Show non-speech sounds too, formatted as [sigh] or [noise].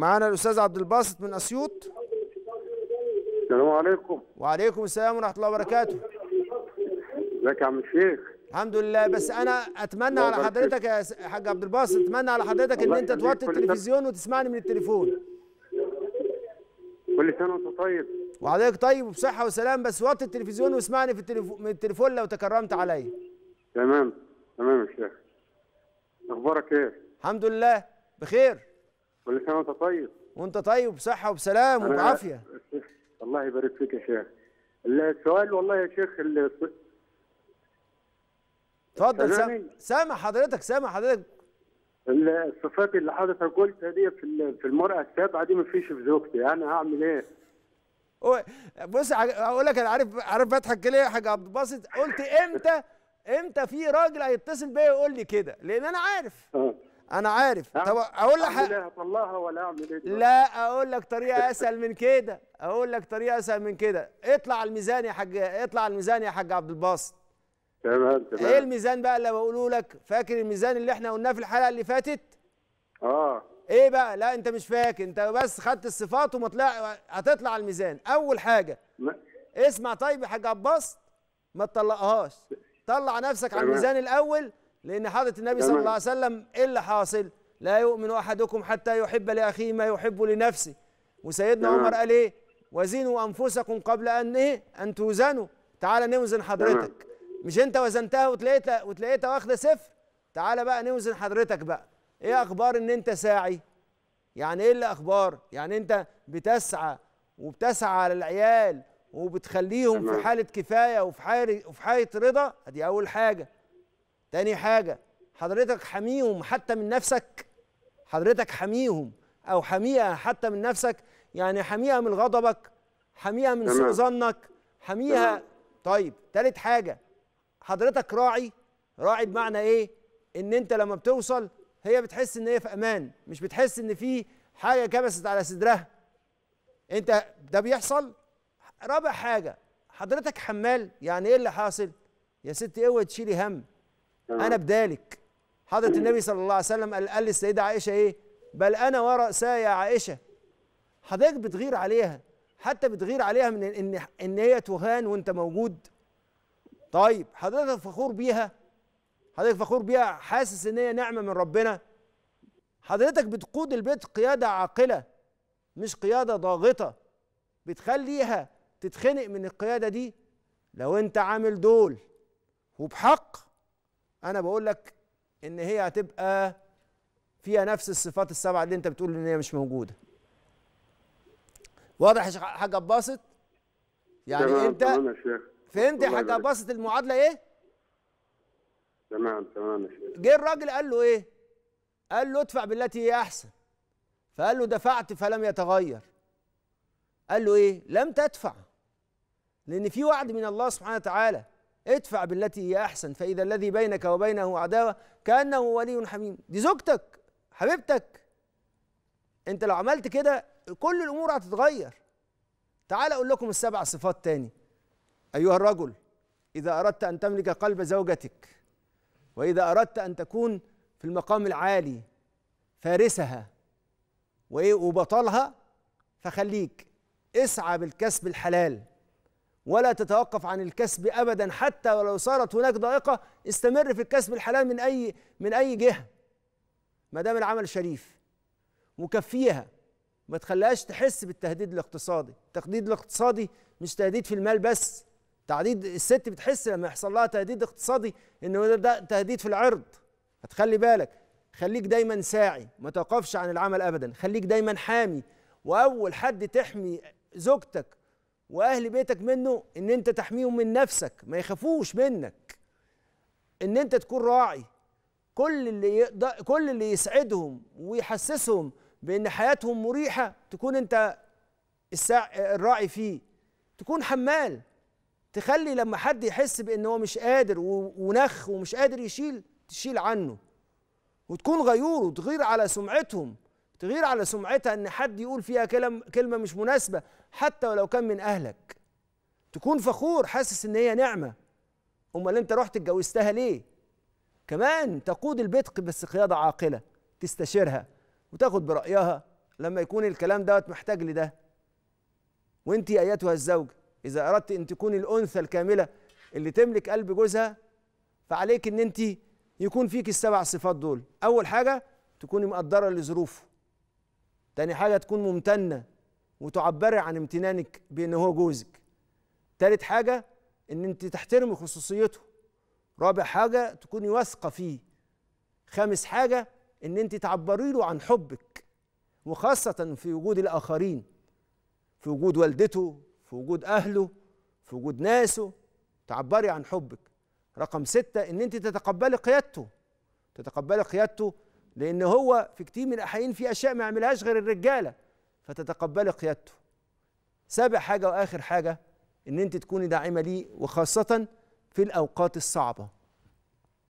معانا الاستاذ عبد الباسط من اسيوط السلام عليكم وعليكم السلام ورحمه الله وبركاته ازيك يا عم الشيخ الحمد لله بس انا اتمنى على حضرتك يا حاج عبد الباسط اتمنى على حضرتك ان انت توطي التلفزيون وتسمعني من التليفون كل سنه وانت طيب وعليك طيب وبصحه وسلام بس وطي التلفزيون واسمعني في التليفون من التليفون لو تكرمت عليا تمام تمام يا شيخ اخبارك ايه الحمد لله بخير كل سنه وانت طيب وانت طيب بصحه وبسلام وبعافيه [laughs] الله يبارك فيك يا شيخ السؤال والله يا شيخ اتفضل سامع سامع حضرتك سامع حضرتك الصفات اللي حضرتك قلتها دي في في المرأة السابعة دي ما فيش في زوجتي انا هعمل ايه؟ بص اقول لك انا عارف عارف بضحك ليه يا حاج عبد الباسط قلت امتى امتى في راجل هيتصل بيا يقول لي كده لان انا عارف اه انا عارف نعم. طب اقول لك حاجه ولا إيه لا اقول لك طريقه اسهل من كده اقول لك طريقه اسهل من كده اطلع على الميزان يا حاج اطلع على الميزان يا حاج عبد الباسط تمام تمام ايه الميزان بقى اللي بقوله لك فاكر الميزان اللي احنا قلناه في الحلقه اللي فاتت اه ايه بقى لا انت مش فاكر انت بس خدت الصفات وما طلع هتطلع على الميزان اول حاجه م... اسمع طيب يا حاج عباس ما تطلقهاش طلع نفسك تمام. على الميزان الاول لأن حضرة النبي صلى الله عليه وسلم إيه اللي حاصل؟ لا يؤمن أحدكم حتى يحب لأخيه ما يحب لنفسه وسيدنا عمر قال إيه؟ وزنوا أنفسكم قبل أن إيه؟ أن توزنوا تعال نوزن حضرتك مش أنت وزنتها وتلاقيتها وتلاقيتها واخدة صفر تعال بقى نوزن حضرتك بقى إيه أخبار إن أنت ساعي؟ يعني إيه الأخبار؟ يعني أنت بتسعى وبتسعى على العيال وبتخليهم في حالة كفاية وفي حالة رضا دي أول حاجة تاني حاجة حضرتك حميهم حتى من نفسك حضرتك حميهم أو حميها حتى من نفسك يعني حميها من غضبك حميها من سوء ظنك حميها طيب تالت حاجة حضرتك راعي راعي بمعنى إيه؟ إن أنت لما بتوصل هي بتحس إن هي في أمان مش بتحس إن في حاجة كبست على صدرها أنت ده بيحصل رابع حاجة حضرتك حمال يعني إيه اللي حاصل؟ يا ستي اوعي تشيلي هم انا بدالك حضره النبي صلى الله عليه وسلم قال, قال للسيده عائشه ايه بل انا ورأسها يا عائشه حضرتك بتغير عليها حتى بتغير عليها من ان ان هي تهان وانت موجود طيب حضرتك فخور بيها حضرتك فخور بيها حاسس ان هي نعمه من ربنا حضرتك بتقود البيت قياده عاقله مش قياده ضاغطه بتخليها تتخنق من القياده دي لو انت عامل دول وبحق انا بقول لك ان هي هتبقى فيها نفس الصفات السبعه اللي انت بتقول ان هي مش موجوده واضح يا حاج باسط يعني تمام انت تمام يا شيخ فهمت يا حاج باسط المعادله ايه تمام تمام يا شيخ جه الراجل قال له ايه قال له ادفع بالتي هي احسن فقال له دفعت فلم يتغير قال له ايه لم تدفع لان في وعد من الله سبحانه وتعالى ادفع بالتي هي احسن فاذا الذي بينك وبينه عداوه كانه ولي حميم دي زوجتك حبيبتك انت لو عملت كده كل الامور هتتغير تعال اقول لكم السبع صفات تاني ايها الرجل اذا اردت ان تملك قلب زوجتك واذا اردت ان تكون في المقام العالي فارسها وايه وبطلها فخليك اسعى بالكسب الحلال ولا تتوقف عن الكسب ابدا حتى ولو صارت هناك ضائقه استمر في الكسب الحلال من اي من اي جهه ما دام العمل شريف مكفيها ما تخليهاش تحس بالتهديد الاقتصادي التهديد الاقتصادي مش تهديد في المال بس تعديد الست بتحس لما يحصل لها تهديد اقتصادي ان ده تهديد في العرض فتخلي بالك خليك دايما ساعي ما توقفش عن العمل ابدا خليك دايما حامي واول حد تحمي زوجتك واهل بيتك منه ان انت تحميهم من نفسك ما يخافوش منك ان انت تكون راعي كل اللي يقدر كل اللي يسعدهم ويحسسهم بان حياتهم مريحه تكون انت السع... الراعي فيه تكون حمال تخلي لما حد يحس بان هو مش قادر ونخ ومش قادر يشيل تشيل عنه وتكون غيور وتغير على سمعتهم تغير على سمعتها ان حد يقول فيها كلام كلمه مش مناسبه حتى ولو كان من اهلك تكون فخور حاسس ان هي نعمه امال انت رحت اتجوزتها ليه كمان تقود البيت بس قياده عاقله تستشيرها وتاخد برايها لما يكون الكلام دوت محتاج لده وانت ايتها الزوجه اذا اردت ان تكوني الانثى الكامله اللي تملك قلب جوزها فعليك ان انت يكون فيك السبع صفات دول اول حاجه تكوني مقدره لظروفه تاني حاجة تكون ممتنة وتعبري عن امتنانك بأن هو جوزك تالت حاجة أن أنت تحترمي خصوصيته رابع حاجة تكوني واثقة فيه خامس حاجة أن أنت تعبري له عن حبك وخاصة في وجود الآخرين في وجود والدته في وجود أهله في وجود ناسه تعبري عن حبك رقم ستة أن أنت تتقبلي قيادته تتقبلي قيادته لأن هو في كتير من الأحيان في أشياء ما يعملهاش غير الرجالة فتتقبلي قيادته سابع حاجة وآخر حاجة إن أنت تكوني داعمة ليه وخاصة في الأوقات الصعبة